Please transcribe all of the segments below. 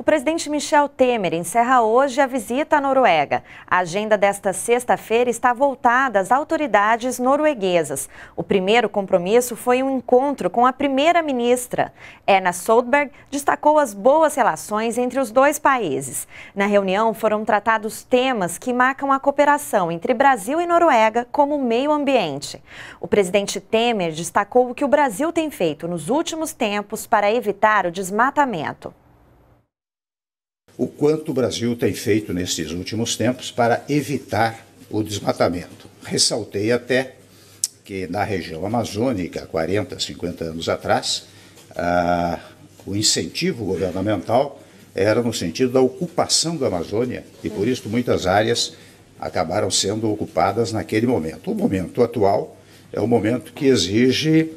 O presidente Michel Temer encerra hoje a visita à Noruega. A agenda desta sexta-feira está voltada às autoridades norueguesas. O primeiro compromisso foi um encontro com a primeira-ministra. Erna Soldberg destacou as boas relações entre os dois países. Na reunião foram tratados temas que marcam a cooperação entre Brasil e Noruega como meio ambiente. O presidente Temer destacou o que o Brasil tem feito nos últimos tempos para evitar o desmatamento o quanto o Brasil tem feito nesses últimos tempos para evitar o desmatamento. Ressaltei até que na região amazônica, 40, 50 anos atrás, ah, o incentivo governamental era no sentido da ocupação da Amazônia e por isso muitas áreas acabaram sendo ocupadas naquele momento. O momento atual é um momento que exige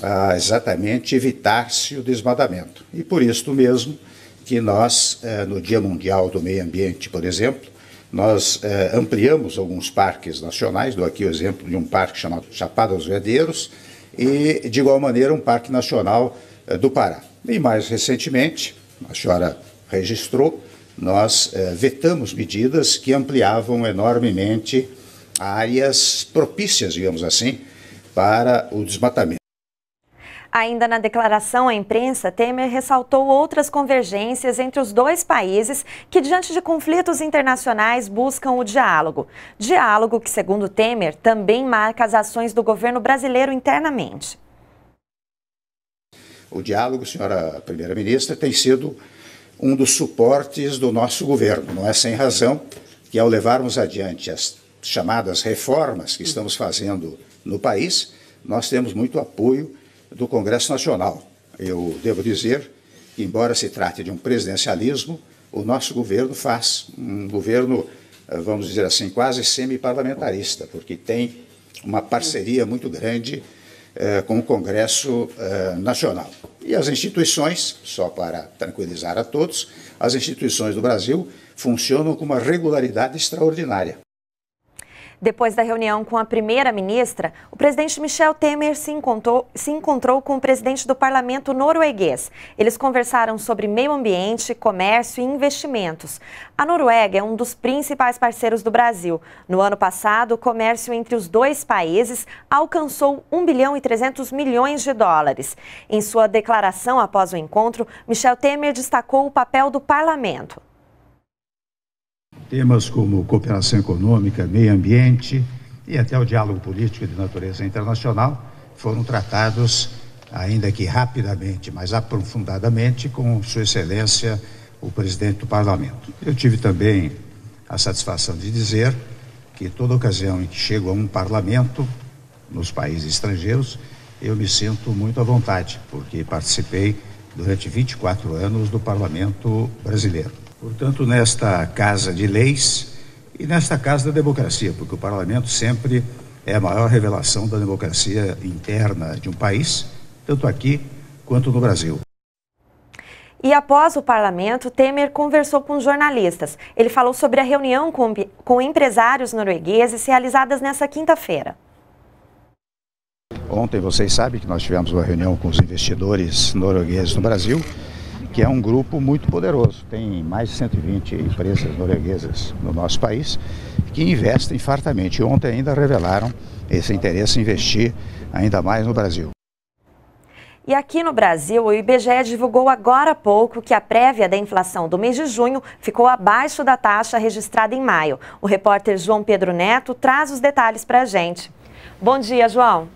ah, exatamente evitar-se o desmatamento e por isso mesmo que nós, eh, no Dia Mundial do Meio Ambiente, por exemplo, nós eh, ampliamos alguns parques nacionais, dou aqui o exemplo de um parque chamado Chapada dos Veadeiros, e, de igual maneira, um parque nacional eh, do Pará. E mais recentemente, a senhora registrou, nós vetamos medidas que ampliavam enormemente áreas propícias, digamos assim, para o desmatamento. Ainda na declaração à imprensa, Temer ressaltou outras convergências entre os dois países que, diante de conflitos internacionais, buscam o diálogo. Diálogo que, segundo Temer, também marca as ações do governo brasileiro internamente. O diálogo, senhora primeira-ministra, tem sido um dos suportes do nosso governo. Não é sem razão que, ao levarmos adiante as chamadas reformas que estamos fazendo no país, nós temos muito apoio do Congresso Nacional. Eu devo dizer que, embora se trate de um presidencialismo, o nosso governo faz um governo, eh, vamos dizer assim, quase semi-parlamentarista, porque tem uma parceria muito grande eh, com o Congresso eh, Nacional. E as instituições, só para tranquilizar a todos, as instituições do Brasil funcionam com uma regularidade extraordinária. Depois da reunião com a primeira-ministra, o presidente Michel Temer se encontrou, se encontrou, com o presidente do parlamento norueguês. Eles conversaram sobre meio ambiente, comércio e investimentos. A Noruega é um dos principais parceiros do Brasil. No ano passado, o comércio entre os dois países alcançou 1 bilhão e 300 milhões de dólares. Em sua declaração após o encontro, Michel Temer destacou o papel do parlamento temas como cooperação econômica, meio ambiente e até o diálogo político de natureza internacional foram tratados, ainda que rapidamente, mas aprofundadamente, com Sua Excelência, o presidente do Parlamento. Eu tive também a satisfação de dizer que toda ocasião em que chego a um parlamento nos países estrangeiros, eu me sinto muito à vontade, porque participei durante 24 anos do parlamento brasileiro portanto, nesta Casa de Leis e nesta Casa da Democracia, porque o parlamento sempre é a maior revelação da democracia interna de um país, tanto aqui quanto no Brasil. E após o parlamento, Temer conversou com jornalistas. Ele falou sobre a reunião com, com empresários noruegueses realizadas nessa quinta-feira. Ontem, vocês sabem que nós tivemos uma reunião com os investidores noruegueses no Brasil que é um grupo muito poderoso. Tem mais de 120 empresas norueguesas no nosso país que investem fartamente. Ontem ainda revelaram esse interesse em investir ainda mais no Brasil. E aqui no Brasil, o IBGE divulgou agora há pouco que a prévia da inflação do mês de junho ficou abaixo da taxa registrada em maio. O repórter João Pedro Neto traz os detalhes para a gente. Bom dia, João.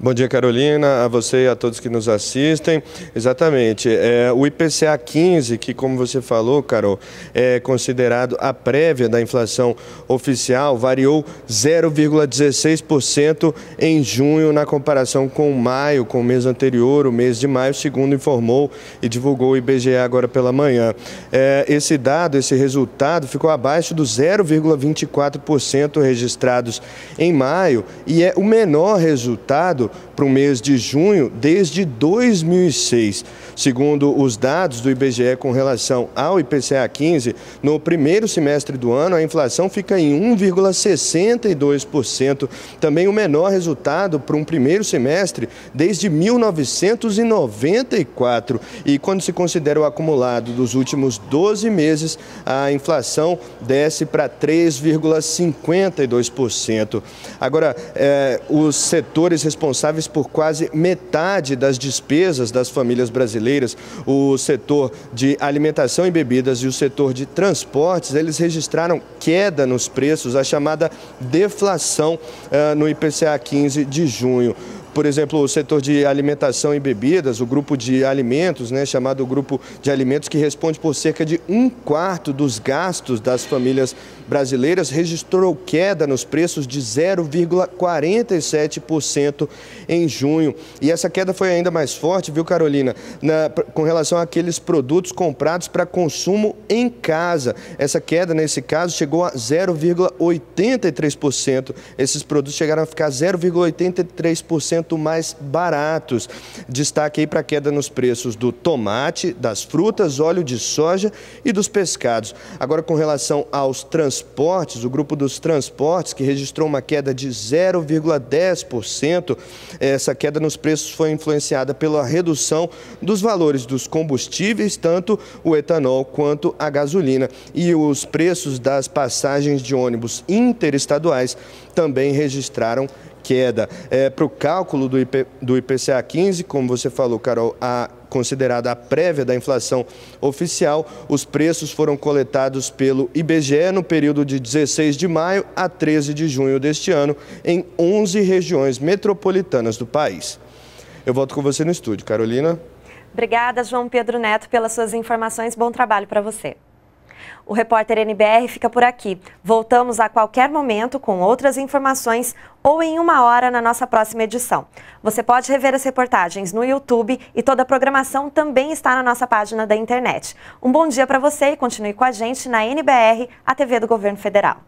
Bom dia, Carolina, a você e a todos que nos assistem. Exatamente, é, o IPCA 15, que como você falou, Carol, é considerado a prévia da inflação oficial, variou 0,16% em junho na comparação com maio, com o mês anterior, o mês de maio, segundo informou e divulgou o IBGE agora pela manhã. É, esse dado, esse resultado ficou abaixo do 0,24% registrados em maio e é o menor resultado para o mês de junho desde 2006. Segundo os dados do IBGE com relação ao IPCA 15, no primeiro semestre do ano a inflação fica em 1,62%, também o menor resultado para um primeiro semestre desde 1994. E quando se considera o acumulado dos últimos 12 meses, a inflação desce para 3,52%. Agora, eh, os setores responsáveis responsáveis por quase metade das despesas das famílias brasileiras. O setor de alimentação e bebidas e o setor de transportes, eles registraram queda nos preços, a chamada deflação eh, no IPCA 15 de junho por exemplo, o setor de alimentação e bebidas, o grupo de alimentos, né, chamado grupo de alimentos, que responde por cerca de um quarto dos gastos das famílias brasileiras, registrou queda nos preços de 0,47% em junho. E essa queda foi ainda mais forte, viu, Carolina, na, com relação àqueles produtos comprados para consumo em casa. Essa queda, nesse caso, chegou a 0,83%. Esses produtos chegaram a ficar 0,83% mais baratos. Destaque aí para a queda nos preços do tomate, das frutas, óleo de soja e dos pescados. Agora, com relação aos transportes, o grupo dos transportes, que registrou uma queda de 0,10%, essa queda nos preços foi influenciada pela redução dos valores dos combustíveis, tanto o etanol quanto a gasolina. E os preços das passagens de ônibus interestaduais também registraram queda. É, Para o cálculo do, IP, do IPCA 15, como você falou, Carol, a considerada a prévia da inflação oficial, os preços foram coletados pelo IBGE no período de 16 de maio a 13 de junho deste ano, em 11 regiões metropolitanas do país. Eu volto com você no estúdio, Carolina. Obrigada, João Pedro Neto, pelas suas informações. Bom trabalho para você. O repórter NBR fica por aqui. Voltamos a qualquer momento com outras informações ou em uma hora na nossa próxima edição. Você pode rever as reportagens no YouTube e toda a programação também está na nossa página da internet. Um bom dia para você e continue com a gente na NBR, a TV do Governo Federal.